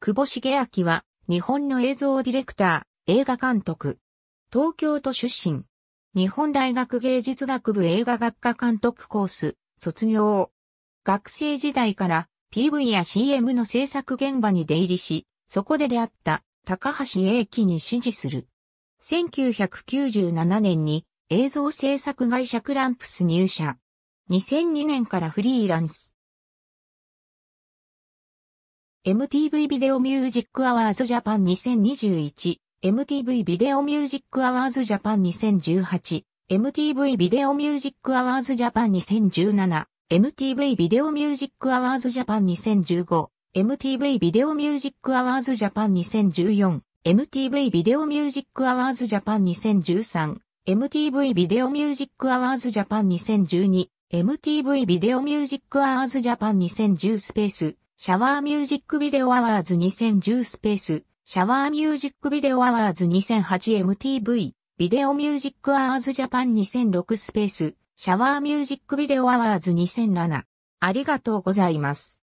久保茂明は、日本の映像ディレクター、映画監督。東京都出身。日本大学芸術学部映画学科監督コース、卒業。学生時代から PV や CM の制作現場に出入りし、そこで出会った高橋英樹に支持する。1997年に映像制作会社クランプス入社。2002年からフリーランス。MTV ビデオミュージックアワーズジャパン 2021MTV ビデオミュージックアワーズジャパン 2018MTV ビデオミュージックアワーズジャパン 2017MTV ビデオミュージックアワーズジャパン 2015MTV ビデオミュージックアワーズジャパン 2014MTV ビデオミュージックアワーズジャパン 2013MTV ビデオミュージックアワーズジャパン 2012MTV ビデオミュージックアワーズジャパン2010スペースシャワーミュージックビデオアワーズ2010スペース、シャワーミュージックビデオアワーズ 2008MTV、ビデオミュージックアワーズジャパン2006スペース、シャワーミュージックビデオアワーズ2007。ありがとうございます。